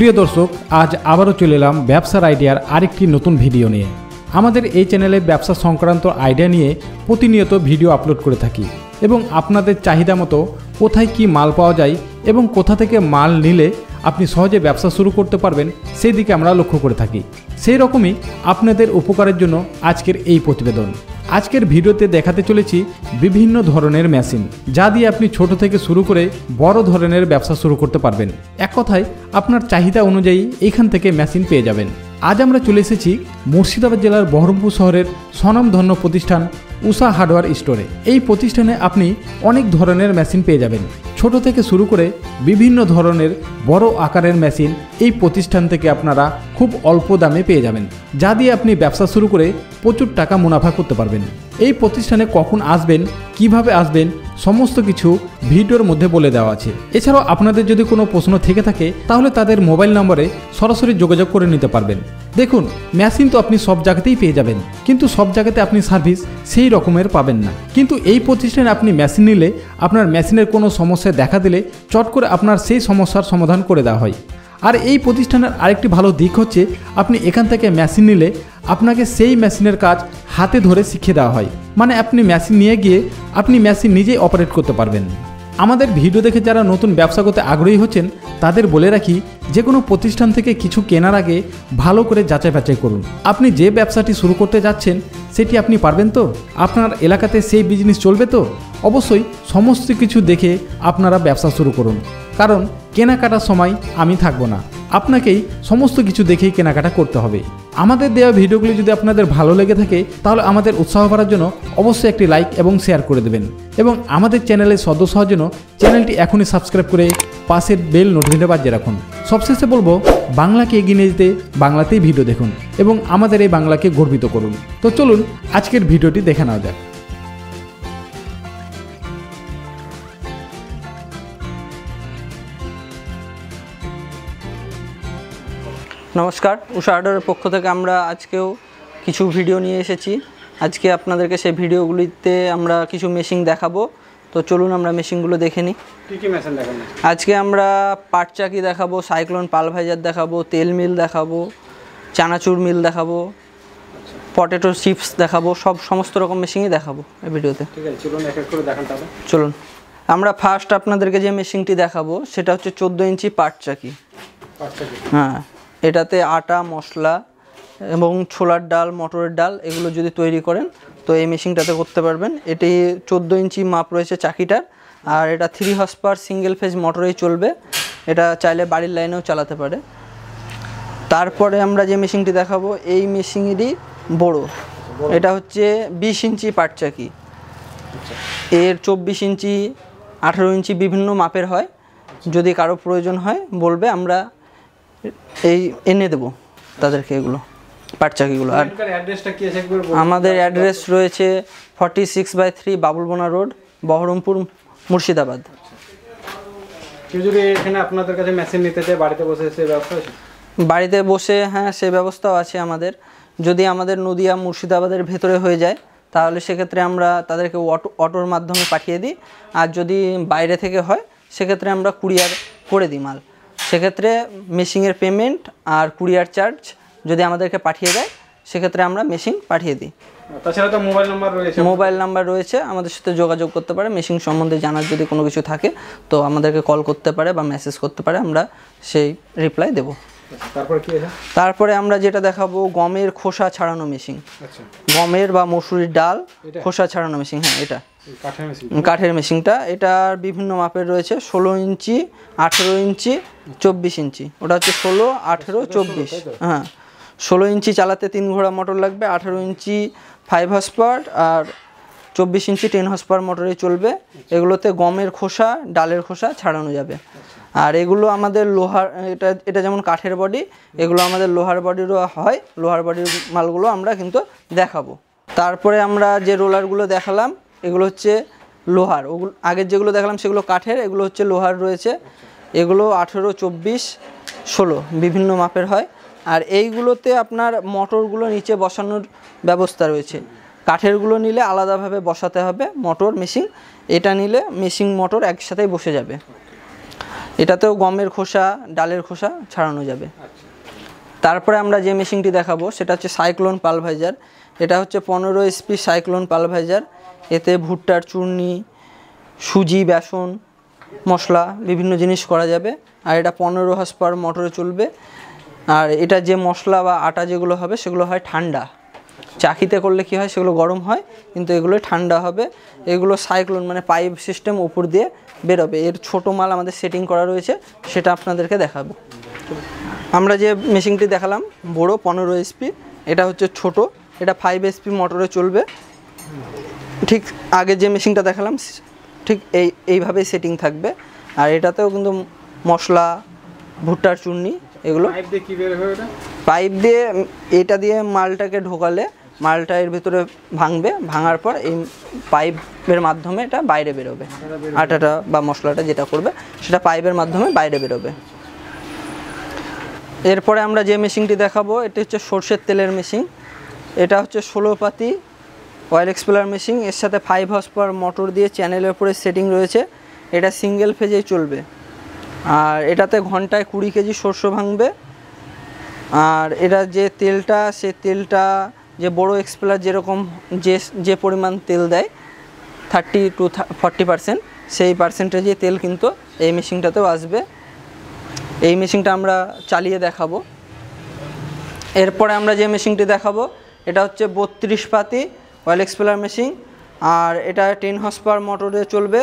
প্রিয় দর্শক আজ আবারও চলে এলাম ব্যবসার আইডিয়ার আরেকটি নতুন ভিডিও নিয়ে আমাদের এই চ্যানেলে ব্যবসা সংক্রান্ত আইডিয়া নিয়ে প্রতিনিয়ত ভিডিও আপলোড করে থাকি এবং আপনাদের চাহিদা মতো কোথায় কি মাল পাওয়া যায় এবং কোথা থেকে মাল নিলে আপনি সহজে ব্যবসা শুরু করতে পারবেন সেই দিকে আমরা লক্ষ্য করে থাকি সেই রকমই আপনাদের উপকারের জন্য আজকের এই প্রতিবেদন আজকের ভিডিওতে দেখাতে চলেছি বিভিন্ন ধরনের মেশিন যা দিয়ে আপনি ছোট থেকে শুরু করে বড় ধরনের ব্যবসা শুরু করতে পারবেন এক কথায় আপনার চাহিদা অনুযায়ী এখান থেকে মেশিন পেয়ে যাবেন আজ আমরা চলে এসেছি মুর্শিদাবাদ জেলার বহরমপুর শহরের স্বনামধন্য প্রতিষ্ঠান উষা হার্ডওয়্যার স্টোরে এই প্রতিষ্ঠানে আপনি অনেক ধরনের মেশিন পেয়ে যাবেন ছোট থেকে শুরু করে বিভিন্ন ধরনের বড় আকারের মেশিন এই প্রতিষ্ঠান থেকে আপনারা খুব অল্প দামে পেয়ে যাবেন যা দিয়ে আপনি ব্যবসা শুরু করে প্রচুর টাকা মুনাফা করতে পারবেন এই প্রতিষ্ঠানে কখন আসবেন কিভাবে আসবেন সমস্ত কিছু ভিডিওর মধ্যে বলে দেওয়া আছে এছাড়াও আপনাদের যদি কোনো প্রশ্ন থেকে থাকে তাহলে তাদের মোবাইল নম্বরে সরাসরি যোগাযোগ করে নিতে পারবেন দেখুন মেশিন তো আপনি সব জায়গাতেই পেয়ে যাবেন কিন্তু সব জায়গাতে আপনি সার্ভিস সেই রকমের পাবেন না কিন্তু এই প্রতিষ্ঠানে আপনি মেশিন নিলে আপনার মেশিনের কোনো সমস্যা দেখা দিলে চট করে আপনার সেই সমস্যার সমাধান করে দেওয়া হয় আর এই প্রতিষ্ঠানের আরেকটি ভালো দিক হচ্ছে আপনি এখান থেকে মেশিন নিলে আপনাকে সেই মেশিনের কাজ হাতে ধরে শিখিয়ে দেওয়া হয় মানে আপনি মেশিন নিয়ে গিয়ে আপনি মেশিন নিজেই অপারেট করতে পারবেন আমাদের ভিডিও দেখে যারা নতুন ব্যবসা করতে আগ্রহী হচ্ছেন তাদের বলে রাখি যে কোনো প্রতিষ্ঠান থেকে কিছু কেনার আগে ভালো করে যাচাই বাছাই করুন আপনি যে ব্যবসাটি শুরু করতে যাচ্ছেন সেটি আপনি পারবেন তো আপনার এলাকাতে সেই বিজনেস চলবে তো অবশ্যই সমস্ত কিছু দেখে আপনারা ব্যবসা শুরু করুন কারণ কেনাকাটার সময় আমি থাকবো না আপনাকেই সমস্ত কিছু দেখেই কেনাকাটা করতে হবে আমাদের দেওয়া ভিডিওগুলি যদি আপনাদের ভালো লেগে থাকে তাহলে আমাদের উৎসাহ করার জন্য অবশ্যই একটি লাইক এবং শেয়ার করে দেবেন এবং আমাদের চ্যানেলে সদস্য হওয়ার জন্য চ্যানেলটি এখনই সাবস্ক্রাইব করে পাশের বেল নোটিফিকেশন বাজিয়ে রাখুন সবশেষে বলবো বাংলাকে এগিয়ে নিয়ে যেতে বাংলাতেই ভিডিও দেখুন এবং আমাদের এই বাংলাকে গর্বিত করুন তো চলুন আজকের ভিডিওটি দেখে নেওয়া যাক নমস্কার উষা আর্ডারের পক্ষ থেকে আমরা আজকেও কিছু ভিডিও নিয়ে এসেছি আজকে আপনাদেরকে সেই ভিডিওগুলিতে আমরা কিছু মেশিন দেখাবো তো চলুন আমরা মেশিনগুলো দেখে নিই আজকে আমরা পাট চাকি দেখাবো সাইক্লোন পালভাইজার দেখাবো তেল মিল দেখাবো চানাচুর মিল দেখাবো পটেটো চিপস দেখাবো সব সমস্ত রকম মেশিনই দেখাবো এই ভিডিওতে চলুন আমরা ফার্স্ট আপনাদেরকে যে মেশিনটি দেখাবো সেটা হচ্ছে চোদ্দো ইঞ্চি পাট চাকি হ্যাঁ এটাতে আটা মশলা এবং ছোলার ডাল মটরের ডাল এগুলো যদি তৈরি করেন তো এই মেশিনটাতে করতে পারবেন এটি চোদ্দো ইঞ্চি মাপ রয়েছে চাকিটার আর এটা থ্রি হর্স সিঙ্গেল ফেজ মোটরেই চলবে এটা চাইলে বাড়ির লাইনেও চালাতে পারে তারপরে আমরা যে মেশিনটি দেখাবো এই মেশিনেরই বড় এটা হচ্ছে বিশ ইঞ্চি পাট চাকি এর চব্বিশ ইঞ্চি আঠেরো ইঞ্চি বিভিন্ন মাপের হয় যদি কারো প্রয়োজন হয় বলবে আমরা এই এনে দেবো তাদেরকে এগুলো পাট চাকিগুলো আর আমাদের অ্যাড্রেস রয়েছে forty six by three Babulbona road Baharampur Murshidabad বাড়িতে বসে হ্যাঁ সে ব্যবস্থাও আছে আমাদের যদি আমাদের নদিয়া মুর্শিদাবাদের ভেতরে হয়ে যায় তাহলে সেক্ষেত্রে আমরা তাদেরকে অটো অটোর মাধ্যমে পাঠিয়ে দিই আর যদি বাইরে থেকে হয় সেক্ষেত্রে আমরা কুরিয়ার করে দিই মাল সেক্ষেত্রে মেশিনের পেমেন্ট আর কুরিয়ার চার্জ যদি আমাদেরকে পাঠিয়ে দেয় সেক্ষেত্রে আমরা মেশিন পাঠিয়ে দিই তাছাড়া তো মোবাইল নাম্বার রয়েছে মোবাইল নাম্বার রয়েছে আমাদের সাথে যোগাযোগ করতে পারে মেশিন সম্বন্ধে জানার যদি কোনো কিছু থাকে তো আমাদেরকে কল করতে পারে বা মেসেজ করতে পারে আমরা সেই রিপ্লাই দেবো তারপরে আমরা যেটা দেখাবো গমের খোসা ছাড়ানো মেশিন আচ্ছা। গমের বা মসুরির ডাল খোসা ছাড়ানো মেশিন হ্যাঁ এটা কাঠের মেশিনটা এটার বিভিন্ন মাপের রয়েছে ষোলো ইঞ্চি আঠেরো ইঞ্চি চব্বিশ ইঞ্চি ওটা হচ্ছে ষোলো আঠেরো চব্বিশ হ্যাঁ ষোলো ইঞ্চি চালাতে তিন ঘোড়া মোটর লাগবে আঠেরো ইঞ্চি ফাইভ হসপার আর চব্বিশ ইঞ্চি টেন হসপার মোটরে চলবে আচ্ছা। এগুলোতে গমের খোসা ডালের খোসা ছাড়ানো যাবে আচ্ছা। আর এগুলো আমাদের লোহার এটা এটা যেমন কাঠের বডি এগুলো আমাদের লোহার বডিরও হয় লোহার বডির মালগুলো আমরা কিন্তু দেখাবো তারপরে আমরা যে রোলারগুলো দেখালাম এগুলো হচ্ছে লোহার ওগুলো আগের যেগুলো দেখালাম সেগুলো কাঠের এগুলো হচ্ছে লোহার রয়েছে এগুলো আঠেরো চব্বিশ ষোলো বিভিন্ন মাপের হয় আর এইগুলোতে আপনার মোটরগুলো নিচে বসানোর ব্যবস্থা রয়েছে কাঠেরগুলো নিলে আলাদাভাবে বসাতে হবে মোটর মেশিন এটা নিলে মেশিন মোটর একসাথেই বসে যাবে এটাতেও গমের খোসা ডালের খোসা ছাড়ানো যাবে আচ্ছা। তারপরে আমরা যে মেশিনটি দেখাবো সেটা হচ্ছে সাইক্লোন পালভাইজার এটা হচ্ছে পনেরো এসপি সাইক্লোন পালভাইজার এতে ভুট্টার চূর্ণি সুজি বেসন মশলা বিভিন্ন জিনিস করা যাবে আর এটা পনেরো হস পার মোটরে চলবে আর এটা যে মশলা বা আটা যেগুলো হবে সেগুলো হয় ঠান্ডা আচ্ছা। চাকিতে করলে কি হয় সেগুলো গরম হয় কিন্তু এগুলো ঠান্ডা হবে এগুলো সাইক্লোন মানে পাইপ সিস্টেম উপর দিয়ে বেরোবে এর ছোট মাল আমাদের সেটিং করা রয়েছে সেটা আপনাদেরকে দেখাবো আমরা যে মেশিনটি দেখালাম বড় পনেরো এসপি এটা হচ্ছে ছোট এটা ফাইভ এসপি মোটরে চলবে ঠিক আগে যে মেশিনটা দেখালাম ঠিক এই এইভাবেই সেটিং থাকবে আর এটাতেও কিন্তু মশলা ভুট্টার চুন্নি এগুলো পাইপ দিয়ে এটা দিয়ে মালটাকে ঢোকালে মালটা এর ভিতরে ভাঙবে ভাঙার পর এই পাইপের মাধ্যমে এটা বাইরে বেরোবে আটাটা বা মশলাটা যেটা করবে সেটা পাইপের মাধ্যমে বাইরে বেরোবে এরপরে আমরা যে মেশিনটি দেখাবো এটি হচ্ছে সর্ষের তেলের মেশিন এটা হচ্ছে ষোলো পাতি অয়েল এক্সপ্লোর মেশিন এর সাথে ফাইভ হাউস পাওয়ার মোটর দিয়ে চ্যানেলের উপরে সেটিং রয়েছে এটা সিঙ্গেল ফেজেই চলবে আর এটাতে ঘন্টায় কুড়ি কেজি সর্ষ ভাঙবে আর এটা যে তেলটা সে তেলটা যে বড় এক্সপ্লার যেরকম যে যে পরিমাণ তেল দেয় থার্টি টু ফর্টি পার্সেন্ট সেই পার্সেন্টেজে তেল কিন্তু এই মেশিনটাতেও আসবে এই মেশিনটা আমরা চালিয়ে দেখাবো এরপরে আমরা যে মেশিনটি দেখাবো এটা হচ্ছে বত্রিশ পাতি অয়েল এক্সপ্লার মেশিন আর এটা টেন হর্স পাওয়ার মোটরে চলবে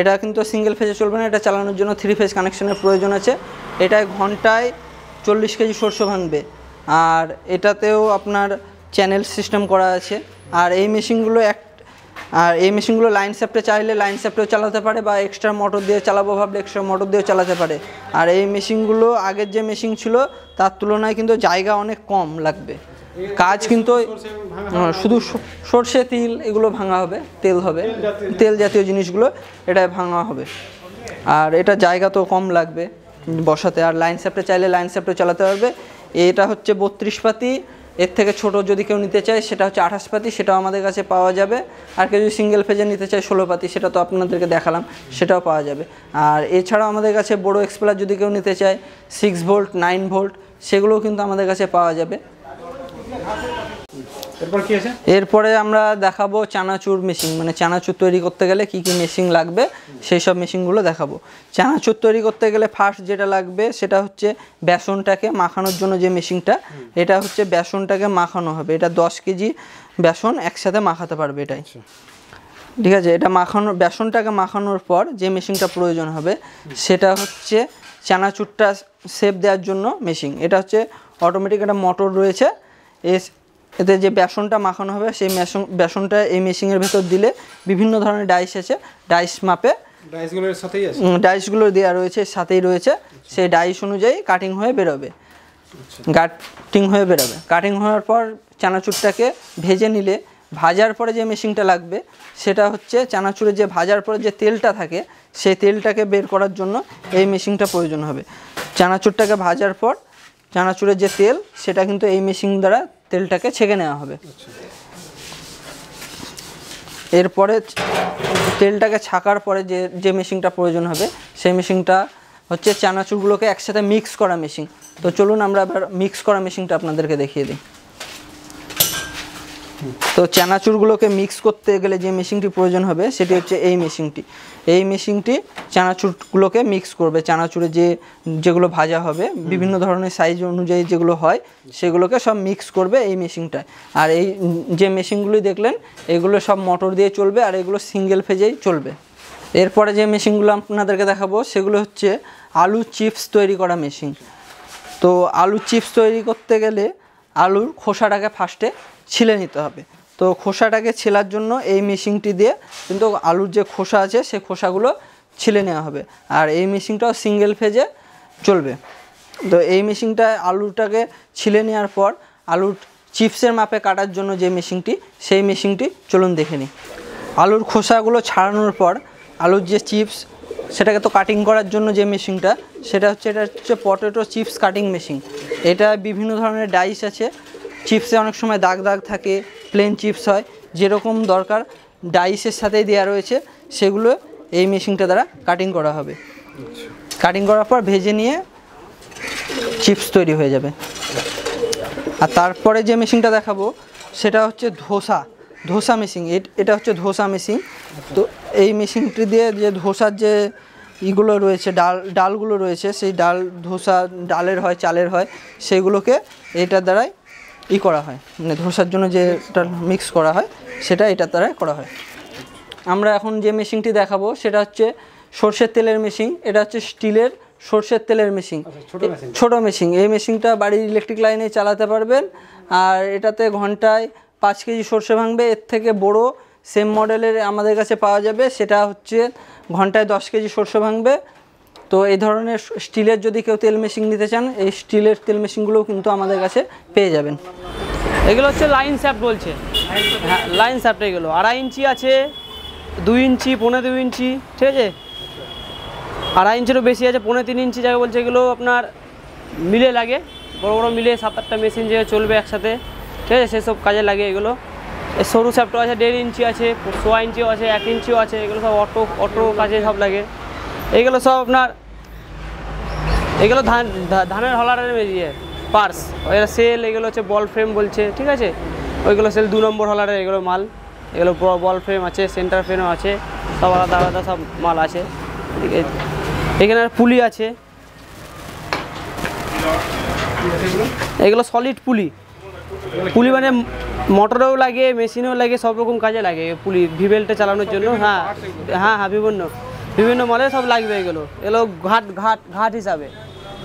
এটা কিন্তু সিঙ্গেল ফেজে চলবে না এটা চালানোর জন্য থ্রি ফেজ কানেকশনের প্রয়োজন আছে এটায় ঘন্টায় চল্লিশ কেজি সরষে ভাঙবে আর এটাতেও আপনার চ্যানেল সিস্টেম করা আছে আর এই মেশিনগুলো এক আর এই মেশিনগুলো লাইন সেপ্টে চাইলে লাইন সেপ্টেও চালাতে পারে বা এক্সট্রা মোটর দিয়ে চালাবো ভাবলে এক্সট্রা মোটর দিয়েও চালাতে পারে আর এই মেশিনগুলো আগের যে মেশিন ছিল তার তুলনায় কিন্তু জায়গা অনেক কম লাগবে কাজ কিন্তু হ্যাঁ, শুধু সর্ষে তিল এগুলো ভাঙা হবে তেল হবে তেল জাতীয় জিনিসগুলো এটা ভাঙা হবে আর এটা জায়গা তো কম লাগবে বসাতে আর লাইন সেপ্টে চাইলে লাইন সেপ্টেও চালাতে পারবে এটা হচ্ছে বত্রিশ পাতি এর থেকে ছোট যদি কেউ নিতে চায় সেটা হচ্ছে আঠাশ পাতি সেটাও আমাদের কাছে পাওয়া যাবে আর কেউ যদি সিঙ্গেল ফেজে নিতে চায় ষোলো পাতি সেটা তো আপনাদেরকে দেখালাম সেটাও পাওয়া যাবে আর এছাড়াও আমাদের কাছে বড়ো এক্সপ্লার যদি কেউ নিতে চায় সিক্স ভোল্ট নাইন ভোল্ট সেগুলোও কিন্তু আমাদের কাছে পাওয়া যাবে এরপরে আমরা দেখাবো চানাচুর মেশিন মানে চানাচুর তৈরি করতে গেলে কি কি মেশিন লাগবে সেই সব মেশিনগুলো দেখাবো চানাচুর তৈরি করতে গেলে ফার্স্ট যেটা লাগবে সেটা হচ্ছে বেসনটাকে মাখানোর জন্য যে মেশিনটা এটা হচ্ছে বেসনটাকে মাখানো হবে এটা দশ কেজি বেসন একসাথে মাখাতে পারবে এটাই আচ্ছা। ঠিক আছে এটা মাখানোর বেসনটাকে মাখানোর পর যে মেশিনটা প্রয়োজন হবে সেটা হচ্ছে চানাচুরটা সেপ দেওয়ার জন্য মেশিন এটা হচ্ছে অটোমেটিক একটা মোটর রয়েছে এতে যে বেসনটা মাখানো হবে সেই মেশন বেসনটা এই মেশিনের ভেতর দিলে বিভিন্ন ধরনের ডাইস আছে ডাইস মাপে ডাইসগুলোর সাথেই আছে ডাইসগুলো দেওয়া রয়েছে সাথেই রয়েছে আচ্ছা। সেই ডাইস অনুযায়ী কাটিং হয়ে বেরোবে কাটিং আচ্ছা। হয়ে বেরোবে কাটিং হওয়ার পর চানাচুরটাকে ভেজে নিলে ভাজার পরে যে মেশিনটা লাগবে সেটা হচ্ছে চানাচুরের যে ভাজার পরে যে তেলটা থাকে সেই তেলটাকে বের করার জন্য এই মেশিনটা প্রয়োজন হবে চানাচুরটাকে ভাজার পর চানাচুরের যে তেল সেটা কিন্তু এই মেশিন দ্বারা তেলটাকে ছেঁকে নেওয়া হবে এরপরে তেলটাকে ছাকার পরে যে যে মেশিনটা প্রয়োজন হবে সেই মেশিনটা হচ্ছে চানাচুরগুলোকে একসাথে মিক্স করা মেশিন তো চলুন আমরা এবার মিক্স করা মেশিনটা আপনাদেরকে দেখিয়ে দিই তো চানাচুরগুলোকে মিক্স করতে গেলে যে মেশিনটি প্রয়োজন হবে সেটি হচ্ছে এই মেশিনটি এই মেশিনটি চানাচুরগুলোকে মিক্স করবে চানাচুরে যে যেগুলো ভাজা হবে বিভিন্ন ধরনের সাইজ অনুযায়ী যেগুলো হয় সেগুলোকে সব মিক্স করবে এই মেশিনটায় আর এই যে মেশিনগুলি দেখলেন এগুলো সব মোটর দিয়ে চলবে আর এগুলো সিঙ্গেল ফেজেই চলবে এরপরে যে মেশিনগুলো আপনাদেরকে দেখাবো সেগুলো হচ্ছে আলু চিপস তৈরি করা মেশিন তো আলু চিপস তৈরি করতে গেলে আলুর খোসাটাকে ফার্স্টে ছিলে নিতে হবে তো খোসাটাকে ছেলার জন্য এই মেশিনটি দিয়ে কিন্তু আলুর যে খোসা আছে সেই খোসাগুলো ছিলে নেওয়া হবে আর এই মেশিনটাও সিঙ্গেল ফেজে চলবে তো এই মেশিনটা আলুটাকে ছিলে নেওয়ার পর আলুর চিপসের মাপে কাটার জন্য যে মেশিনটি সেই মেশিনটি চলুন দেখে নিই আলুর খোসাগুলো ছাড়ানোর পর আলুর যে চিপস সেটাকে তো কাটিং করার জন্য যে মেশিনটা সেটা হচ্ছে এটা হচ্ছে পটেটো চিপস কাটিং মেশিন এটা বিভিন্ন ধরনের ডাইস আছে চিপসে অনেক সময় দাগ দাগ থাকে প্লেন চিপস হয় যেরকম দরকার ডাইসের সাথেই দেওয়া রয়েছে সেগুলো এই মেশিনটা দ্বারা কাটিং করা হবে কাটিং করার পর ভেজে নিয়ে চিপস তৈরি হয়ে যাবে আর তারপরে যে মেশিনটা দেখাবো সেটা হচ্ছে ধোসা ধোসা মেশিন এটা হচ্ছে ধোসা মেশিন তো এই মেশিনটি দিয়ে যে ধোসার যে ইগুলো রয়েছে ডাল ডালগুলো রয়েছে সেই ডাল ধোসা ডালের হয় চালের হয় সেইগুলোকে এটার দ্বারাই ই করা হয় মানে ধোসার জন্য যেটা মিক্স করা হয় সেটা এটা দ্বারা করা হয় আমরা এখন যে মেশিনটি দেখাবো সেটা হচ্ছে সর্ষের তেলের মেশিন এটা হচ্ছে স্টিলের সর্ষের তেলের মেশিন আচ্ছা, ছোট মেশিন এই মেশিনটা বাড়ির ইলেকট্রিক লাইনে চালাতে পারবেন আর এটাতে ঘন্টায় পাঁচ কেজি সর্ষে ভাঙবে এর থেকে বড় সেম মডেলের আমাদের কাছে পাওয়া যাবে সেটা হচ্ছে ঘন্টায় দশ কেজি সর্ষে ভাঙবে তো এই ধরনের স্টিলের যদি কেউ তেল মেশিন নিতে চান এই স্টিলের তেল মেশিনগুলোও কিন্তু আমাদের কাছে পেয়ে যাবেন এগুলো হচ্ছে লাইন স্যাপ বলছে হ্যাঁ লাইন স্যাপটা এগুলো আড়াই ইঞ্চি আছে দুই ইঞ্চি পনেরো দুই ইঞ্চি ঠিক আছে আড়াই ইঞ্চিরও বেশি আছে পনেরো তিন ইঞ্চি যাকে বলছে এগুলো আপনার মিলে লাগে বড় বড় মিলে সাত আটটা মেশিন যে চলবে একসাথে ঠিক আছে সেসব কাজে লাগে এগুলো সরু স্যাপটাও আছে দেড় ইঞ্চি আছে সোয়া ইঞ্চিও আছে এক ইঞ্চিও আছে এগুলো সব অটো অটো কাজে সব লাগে এইগুলো সব আপনার এগুলো ধান ধানের হলারের ইয়ে পার্স এরা সেল এগুলো হচ্ছে বল ফ্রেম বলছে ঠিক আছে ওইগুলো সেল দু নম্বর হলারের এগুলো মাল এগুলো বল ফ্রেম আছে সেন্টার ফ্রেমও আছে সব আলাদা আলাদা সব মাল আছে ঠিক আছে এখানে আর পুলি আছে এগুলো সলিড পুলি পুলি মানে মোটরেও লাগে মেশিনেও লাগে সব রকম কাজে লাগে পুলি ভিভেলটা চালানোর জন্য হ্যাঁ হ্যাঁ হ্যাঁ বিভিন্ন বিভিন্ন মলে সব লাগবে এগুলো এগুলো ঘাট ঘাট ঘাট হিসাবে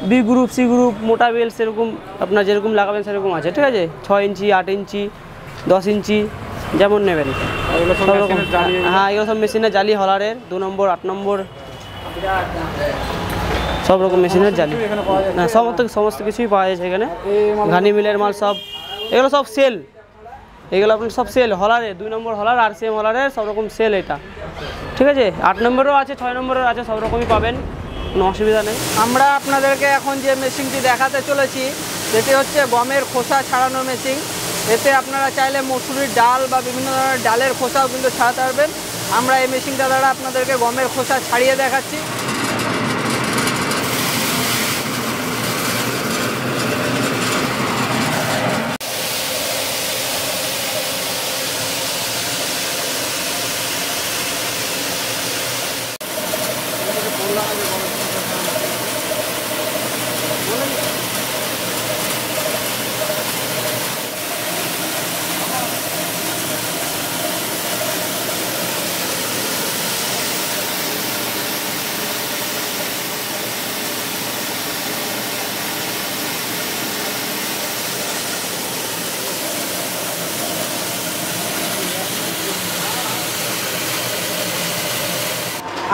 বি গ্রুপ সি গ্রুপ মোটা বেল সেরকম আপনার যেরকম লাগাবেন সেরকম আছে ঠিক আছে ছয় ইঞ্চি আট ইঞ্চি দশ ইঞ্চি যেমন নেবেন হ্যাঁ এগুলো সব মেশিনের জালি হলারের দু নম্বর আট নম্বর সব রকম মেশিনের জালি হ্যাঁ সমস্ত সমস্ত কিছুই পাওয়া যায় এখানে ঘানি মিলের মাল সব এগুলো সব সেল এগুলো আপনার সব সেল হলারে দুই নম্বর হলার আর সেম হলারের সব রকম সেল এটা ঠিক আছে আট নম্বরও আছে ছয় নম্বরও আছে সব রকমই পাবেন কোনো অসুবিধা নেই আমরা আপনাদেরকে এখন যে মেশিনটি দেখাতে চলেছি সেটি হচ্ছে গমের খোসা ছাড়ানো মেশিন এতে আপনারা চাইলে মসুরির ডাল বা বিভিন্ন ধরনের ডালের খোসাও কিন্তু ছাড়াতে পারবেন আমরা এই মেশিনটা দ্বারা আপনাদেরকে গমের খোসা ছাড়িয়ে দেখাচ্ছি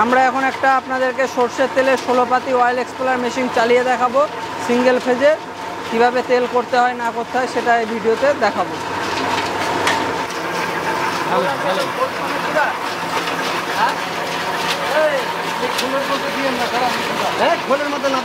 আমরা এখন একটা আপনাদেরকে সর্ষের তেলে ষোলোপাতি অয়েল এক্সপ্লোর মেশিন চালিয়ে দেখাবো সিঙ্গেল ফেজে কিভাবে তেল করতে হয় না করতে হয় সেটা এই ভিডিওতে দেখাবো খোলের মতো না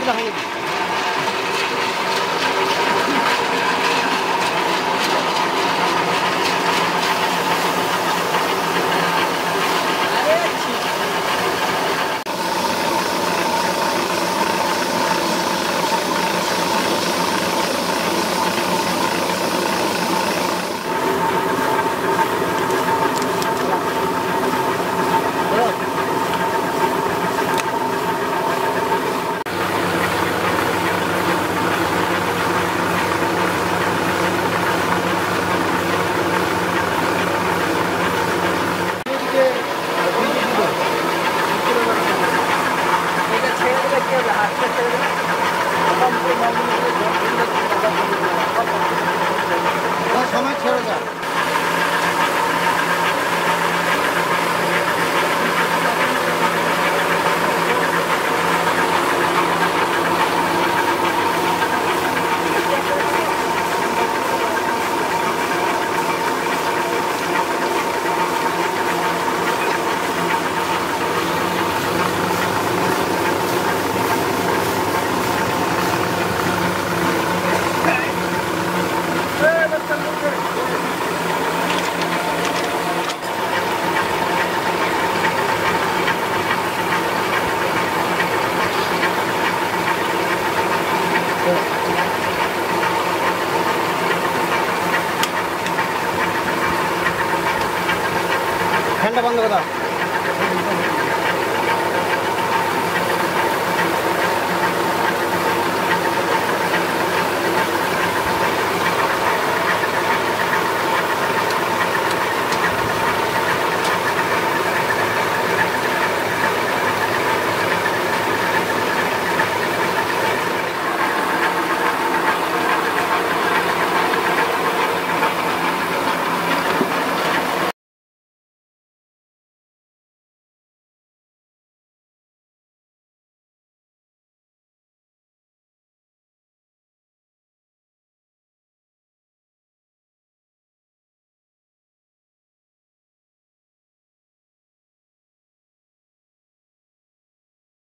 가자.